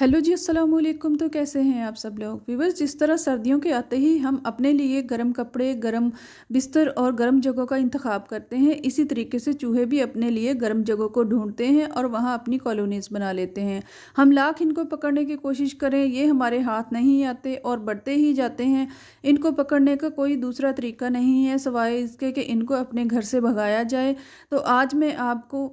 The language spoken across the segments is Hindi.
हेलो जी अस्सलाम वालेकुम तो कैसे हैं आप सब लोग व्यूवर्स जिस तरह सर्दियों के आते ही हम अपने लिए गर्म कपड़े गर्म बिस्तर और गर्म जगहों का इंतखब करते हैं इसी तरीके से चूहे भी अपने लिए गर्म जगहों को ढूंढते हैं और वहाँ अपनी कॉलोनीज़ बना लेते हैं हम लाख इनको पकड़ने की कोशिश करें ये हमारे हाथ नहीं आते और बढ़ते ही जाते हैं इनको पकड़ने का कोई दूसरा तरीका नहीं है सवाए इसके कि इनको अपने घर से भगाया जाए तो आज मैं आपको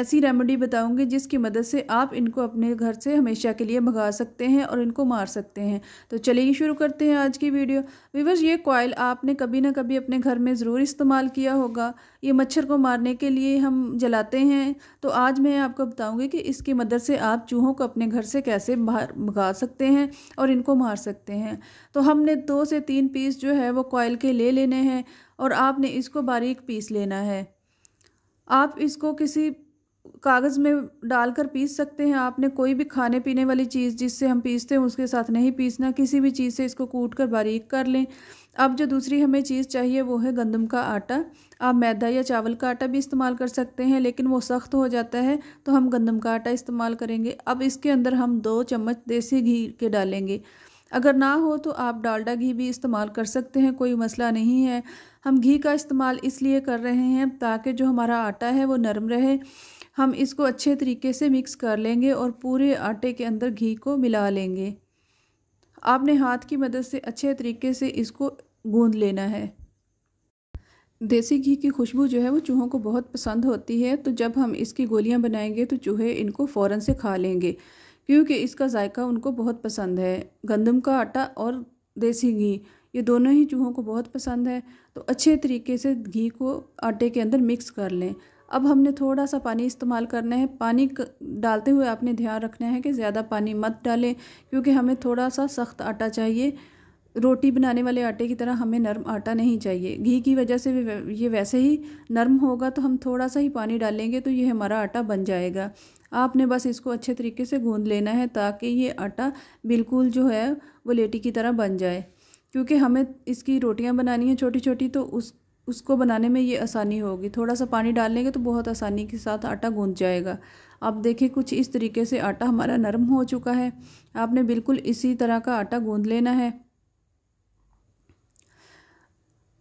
ऐसी रेमेडी बताऊंगी जिसकी मदद से आप इनको अपने घर से हमेशा के लिए भगा सकते हैं और इनको मार सकते हैं तो चलिए शुरू करते हैं आज की वीडियो विवर्स ये कॉयल आपने कभी ना कभी अपने घर में ज़रूर इस्तेमाल किया होगा ये मच्छर को मारने के लिए हम जलाते हैं तो आज मैं आपको बताऊँगी कि इसकी मदद से आप चूहों को अपने घर से कैसे बाहर भगा सकते हैं और इनको मार सकते हैं तो हमने दो से तीन पीस जो है वो कॉयल के ले लेने हैं और आपने इसको बारीक पीस लेना है आप इसको किसी कागज़ में डालकर पीस सकते हैं आपने कोई भी खाने पीने वाली चीज़ जिससे हम पीसते हैं उसके साथ नहीं पीसना किसी भी चीज़ से इसको कूट कर बारीक कर लें अब जो दूसरी हमें चीज़ चाहिए वो है गंदम का आटा आप मैदा या चावल का आटा भी इस्तेमाल कर सकते हैं लेकिन वो सख्त हो जाता है तो हम गंदम का आटा इस्तेमाल करेंगे अब इसके अंदर हम दो चम्मच देसी घी के डालेंगे अगर ना हो तो आप डालडा घी भी इस्तेमाल कर सकते हैं कोई मसला नहीं है हम घी का इस्तेमाल इसलिए कर रहे हैं ताकि जो हमारा आटा है वो नरम रहे हम इसको अच्छे तरीके से मिक्स कर लेंगे और पूरे आटे के अंदर घी को मिला लेंगे आपने हाथ की मदद से अच्छे तरीके से इसको गूँध लेना है देसी घी की खुशबू जो है वो चूहों को बहुत पसंद होती है तो जब हम इसकी गोलियां बनाएंगे तो चूहे इनको फ़ौरन से खा लेंगे क्योंकि इसका जायका उनको बहुत पसंद है गंदम का आटा और देसी घी ये दोनों ही चूहों को बहुत पसंद है तो अच्छे तरीके से घी को आटे के अंदर मिक्स कर लें अब हमने थोड़ा सा पानी इस्तेमाल करना है पानी डालते हुए आपने ध्यान रखना है कि ज़्यादा पानी मत डालें क्योंकि हमें थोड़ा सा सख्त आटा चाहिए रोटी बनाने वाले आटे की तरह हमें नरम आटा नहीं चाहिए घी की वजह से ये वैसे ही नरम होगा तो हम थोड़ा सा ही पानी डालेंगे तो ये हमारा आटा बन जाएगा आपने बस इसको अच्छे तरीके से गूंद लेना है ताकि ये आटा बिल्कुल जो है वो लेटी की तरह बन जाए क्योंकि हमें इसकी रोटियां बनानी है छोटी छोटी तो उस उसको बनाने में ये आसानी होगी थोड़ा सा पानी डाल लेंगे तो बहुत आसानी के साथ आटा गूंद जाएगा आप देखें कुछ इस तरीके से आटा हमारा नरम हो चुका है आपने बिल्कुल इसी तरह का आटा गूंद लेना है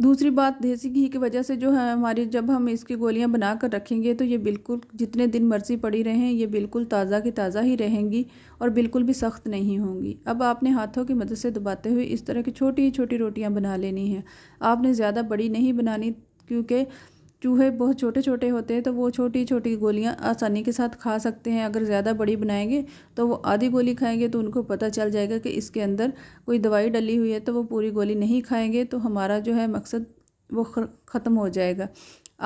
दूसरी बात देसी घी की वजह से जो है हमारी जब हम इसकी गोलियां बना कर रखेंगे तो ये बिल्कुल जितने दिन मर्जी पड़ी रहें ये बिल्कुल ताज़ा की ताज़ा ही रहेंगी और बिल्कुल भी सख्त नहीं होंगी अब आपने हाथों की मदद से दबाते हुए इस तरह की छोटी छोटी रोटियां बना लेनी है आपने ज़्यादा बड़ी नहीं बनानी क्योंकि चूहे बहुत छोटे छोटे होते हैं तो वो छोटी छोटी गोलियां आसानी के साथ खा सकते हैं अगर ज़्यादा बड़ी बनाएंगे तो वो आधी गोली खाएंगे तो उनको पता चल जाएगा कि इसके अंदर कोई दवाई डली हुई है तो वो पूरी गोली नहीं खाएंगे तो हमारा जो है मकसद वो ख़त्म हो जाएगा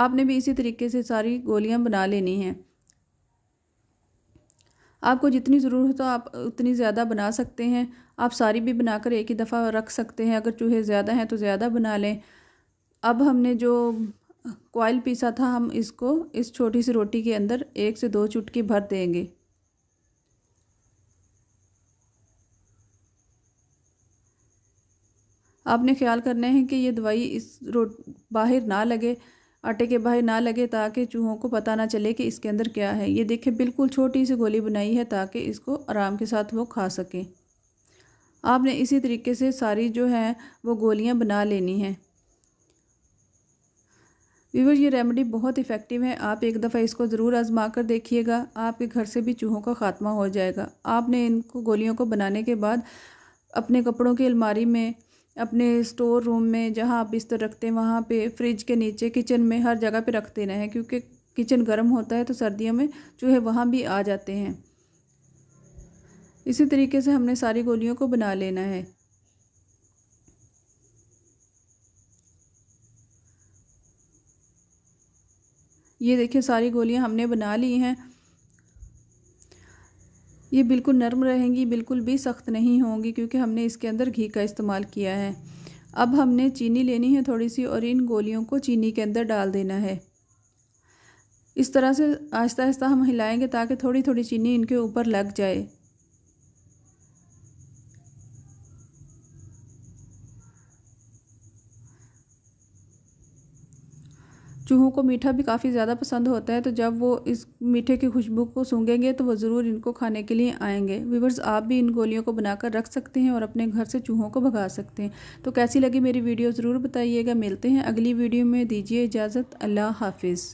आपने भी इसी तरीके से सारी गोलियाँ बना लेनी हैं आपको जितनी ज़रूरत हो तो आप उतनी ज़्यादा बना सकते हैं आप सारी भी बनाकर एक ही दफ़ा रख सकते हैं अगर चूहे ज़्यादा हैं तो ज़्यादा बना लें अब हमने जो कॉयल पीसा था हम इसको इस छोटी सी रोटी के अंदर एक से दो चुटकी भर देंगे आपने ख्याल करना है कि ये दवाई इस रोट बाहर ना लगे आटे के बाहर ना लगे ताकि चूहों को पता ना चले कि इसके अंदर क्या है ये देखिए बिल्कुल छोटी सी गोली बनाई है ताकि इसको आराम के साथ वो खा सकें आपने इसी तरीके से सारी जो है वो गोलियां बना लेनी हैं व्यूवर ये रेमेडी बहुत इफ़ेक्टिव है आप एक दफ़ा इसको ज़रूर आजमा कर देखिएगा आपके घर से भी चूहों का ख़ात्मा हो जाएगा आपने इनको गोलियों को बनाने के बाद अपने कपड़ों की अलमारी में अपने स्टोर रूम में जहाँ आप बिस्तर रखते हैं वहाँ पे फ्रिज के नीचे किचन में हर जगह पे रखते रहें क्योंकि किचन गर्म होता है तो सर्दियों में चूहे वहाँ भी आ जाते हैं इसी तरीके से हमने सारी गोलियों को बना लेना है ये देखिए सारी गोलियां हमने बना ली हैं ये बिल्कुल नरम रहेंगी बिल्कुल भी सख्त नहीं होंगी क्योंकि हमने इसके अंदर घी का इस्तेमाल किया है अब हमने चीनी लेनी है थोड़ी सी और इन गोलियों को चीनी के अंदर डाल देना है इस तरह से आहिस्ता आहिस्ता हम हिलाएंगे ताकि थोड़ी थोड़ी चीनी इनके ऊपर लग जाए चूहों को मीठा भी काफ़ी ज़्यादा पसंद होता है तो जब वो इस मीठे की खुशबू को सूंघेंगे तो वो ज़रूर इनको खाने के लिए आएंगे व्यूवर्स आप भी इन गोलियों को बनाकर रख सकते हैं और अपने घर से चूहों को भगा सकते हैं तो कैसी लगी मेरी वीडियो ज़रूर बताइएगा मिलते हैं अगली वीडियो में दीजिए इजाज़त अल्लाह हाफिज़